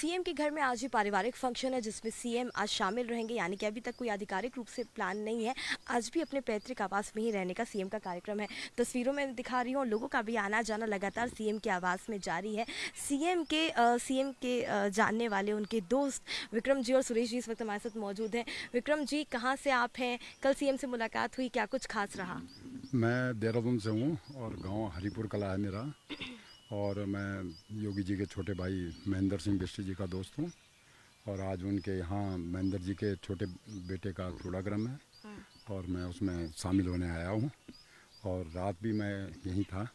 CM के घर में आज ही पारिवारिक फंक्शन है जिसमें सीएम आज शामिल रहेंगे यानी कि अभी तक कोई आधिकारिक रूप से प्लान नहीं है आज भी अपने पैतृक आवास में ही रहने का सीएम का कार्यक्रम है तस्वीरों में दिखा रही हूँ लोगों का भी आना जाना लगातार सीएम के आवास में जारी है सीएम के सीएम के जानने वाले उनके दोस्त विक्रम जी और सुरेश जी इस वक्त हमारे साथ मौजूद हैं विक्रम जी कहाँ से आप हैं कल सीएम से मुलाकात हुई क्या कुछ खास रहा मैं देहरादून से हूँ और गाँव हरिपुर कला है मेरा और मैं योगी जी के छोटे भाई महेंद्र सिंह बिस्टी जी का दोस्त हूँ और आज उनके यहाँ महेंद्र जी के छोटे बेटे का प्रोग्राम है हाँ। और मैं उसमें शामिल होने आया हूँ और रात भी मैं यहीं था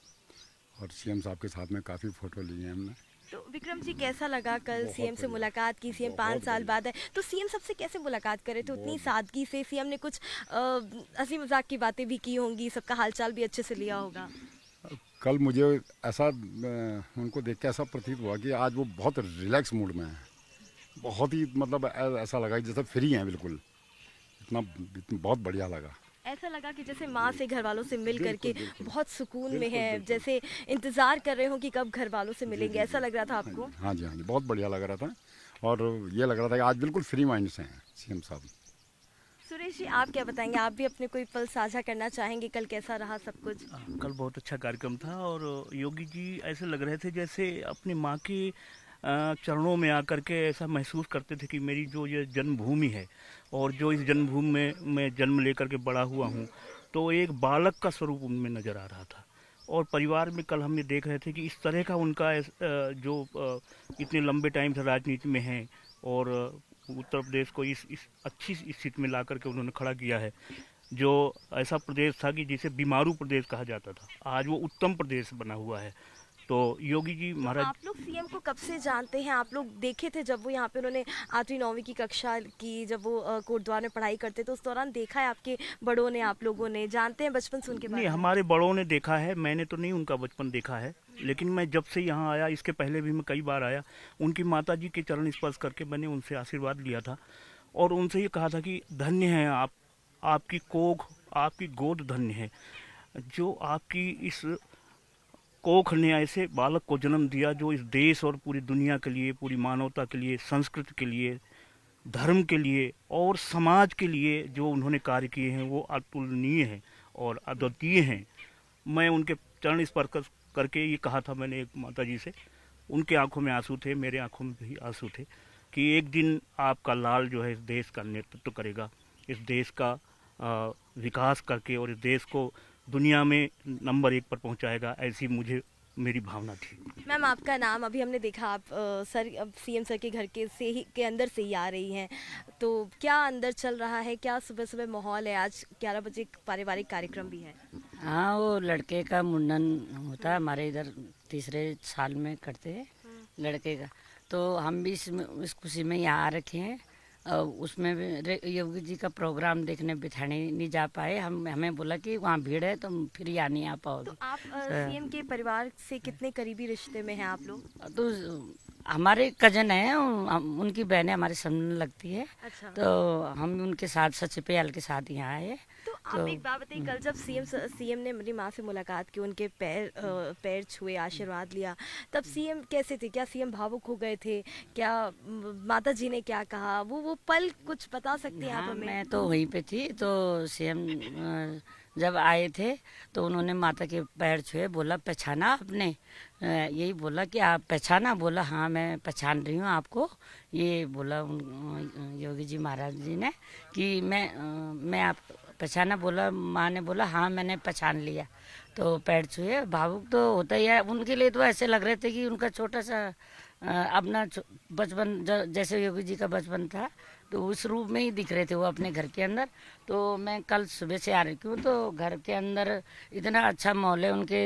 और सीएम साहब के साथ में काफ़ी फ़ोटो ली है हमने तो विक्रम जी कैसा लगा कल सीएम से मुलाकात की सीएम पाँच साल बाद है तो सीएम सबसे कैसे मुलाकात करे थे तो उतनी सादगी से सीएम ने कुछ हंसी मजाक की बातें भी की होंगी सबका हालचाल भी अच्छे से लिया होगा कल मुझे ऐसा उनको देख के ऐसा प्रतीत हुआ कि आज वो बहुत रिलैक्स मूड में है बहुत ही मतलब ऐसा लगा कि जैसे फ्री हैं बिल्कुल इतना, बहुत बढ़िया लगा ऐसा लगा कि जैसे माँ से घर वालों से मिल करके बहुत सुकून में है जैसे इंतज़ार कर रहे हो कि कब घर वालों से मिलेंगे ऐसा लग रहा था हाँ आपको हाँ जी हाँ जी बहुत बढ़िया लग रहा था और ये लग रहा था कि आज बिल्कुल फ्री माइंड से हैं सी साहब सुरेश जी आप क्या बताएंगे आप भी अपने कोई पल साझा करना चाहेंगे कल कैसा रहा सब कुछ आ, कल बहुत अच्छा कार्यक्रम था और योगी जी ऐसे लग रहे थे जैसे अपनी माँ के चरणों में आकर के ऐसा महसूस करते थे कि मेरी जो ये जन्मभूमि है और जो इस जन्मभूमि में मैं जन्म लेकर के बड़ा हुआ हूँ तो एक बालक का स्वरूप उनमें नज़र आ रहा था और परिवार में कल हम ये देख रहे थे कि इस तरह का उनका जो इतने लंबे टाइम से राजनीति में हैं और उत्तर प्रदेश को इस इस अच्छी स्थिति में ला करके उन्होंने खड़ा किया है जो ऐसा प्रदेश था कि जिसे बीमारू प्रदेश कहा जाता था आज वो उत्तम प्रदेश बना हुआ है तो योगी जी महाराज आप लोग सीएम को कब से जानते हैं आप लोग देखे थे जब वो यहाँ पे उन्होंने आठवीं नौवीं की कक्षा की जब वो कोटद्वार में पढ़ाई करते थे तो उस दौरान देखा है आपके बड़ों ने आप लोगों ने जानते हैं बचपन से उनके नहीं हमारे बड़ों ने देखा है मैंने तो नहीं उनका बचपन देखा है लेकिन मैं जब से यहाँ आया इसके पहले भी मैं कई बार आया उनकी माता के चरण स्पर्श करके मैंने उनसे आशीर्वाद लिया था और उनसे ये कहा था कि धन्य है आप आपकी कोख आपकी गोद धन्य है जो आपकी इस कोख ने ऐसे बालक को जन्म दिया जो इस देश और पूरी दुनिया के लिए पूरी मानवता के लिए संस्कृति के लिए धर्म के लिए और समाज के लिए जो उन्होंने कार्य किए हैं वो अतुलनीय हैं और अद्वितीय हैं मैं उनके चरण स्पर्श करके ये कहा था मैंने एक माता जी से उनके आंखों में आंसू थे मेरे आंखों में भी आंसू थे कि एक दिन आपका लाल जो है इस देश का नेतृत्व करेगा इस देश का विकास करके और इस देश को दुनिया में नंबर एक पर पहुंचाएगा ऐसी मुझे मेरी भावना थी मैम आपका नाम अभी हमने देखा आप आ, सर अब सीएम सर के घर के से ही के अंदर से ही आ रही हैं तो क्या अंदर चल रहा है क्या सुबह सुबह माहौल है आज ग्यारह बजे पारिवारिक कार्यक्रम भी है हाँ वो लड़के का मुंडन होता है हमारे इधर तीसरे साल में करते हैं हम्म। लड़के का तो हम भी इस खुशी में यहाँ आ रखे हैं उसमें भी योगी जी का प्रोग्राम देखने बिठाने नहीं जा पाए हम हमें बोला कि वहाँ भीड़ है तुम तो फिर या नहीं आ पाओगे तो आप सीएम तो के परिवार से कितने करीबी रिश्ते में हैं आप लोग तो हमारे कजन हैं उनकी बहनें हमारे सामने लगती है अच्छा। तो हम उनके साथ सचिपयाल के साथ यहाँ आए तो आप तो एक बात बताइए कल जब सीएम सीएम ने मेरी माँ से मुलाकात की उनके पैर पैर छुए आशीर्वाद लिया तब सीएम कैसे थे क्या सीएम भावुक हो गए थे क्या माता जी ने क्या कहा वो वो पल कुछ बता सकते हैं आप हाँ, हमें मैं तो वहीं पे थी तो सीएम जब आए थे तो उन्होंने माता के पैर छुए बोला पहचाना आपने यही बोला कि आप पहचाना बोला हाँ मैं पहचान रही हूँ आपको ये बोला योगी जी महाराज जी ने कि मैं मैं आप पहचाना बोला माँ ने बोला हाँ मैंने पहचान लिया तो पैर छुए भावुक तो होता ही है उनके लिए तो ऐसे लग रहे थे कि उनका छोटा सा अपना बचपन जैसे योगी जी का बचपन था तो उस रूप में ही दिख रहे थे वो अपने घर के अंदर तो मैं कल सुबह से आ रही हूँ तो घर के अंदर इतना अच्छा माहौल है उनके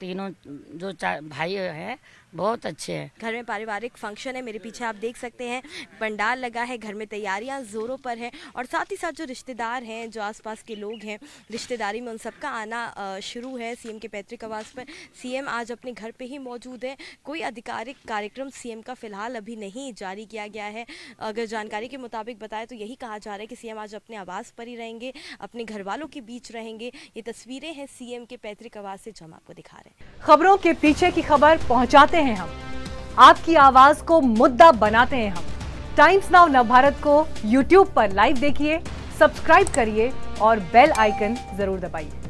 तीनों जो भाई हैं बहुत अच्छे हैं घर में पारिवारिक फंक्शन है मेरे पीछे आप देख सकते हैं पंडाल लगा है घर में तैयारियां जोरों पर है और साथ ही साथ जो रिश्तेदार हैं जो आसपास के लोग हैं रिश्तेदारी में उन सबका आना शुरू है सीएम के पैतृक आवास पर सीएम आज अपने घर पे ही मौजूद है कोई आधिकारिक कार्यक्रम सीएम का फिलहाल अभी नहीं जारी किया गया है अगर जानकारी के मुताबिक बताए तो यही कहा जा रहा है कि सीएम आज अपने आवास पर ही रहेंगे अपने घर वालों के बीच रहेंगे ये तस्वीरें हैं सीएम के पैतृक आवास से जो हम आपको दिखा रहे हैं रहे खबरों के पीछे की खबर पहुंचाते हैं हम आपकी आवाज को मुद्दा बनाते हैं हम टाइम्स नाउ भारत को यूट्यूब पर लाइव देखिए सब्सक्राइब करिए और बेल आइकन जरूर दबाइए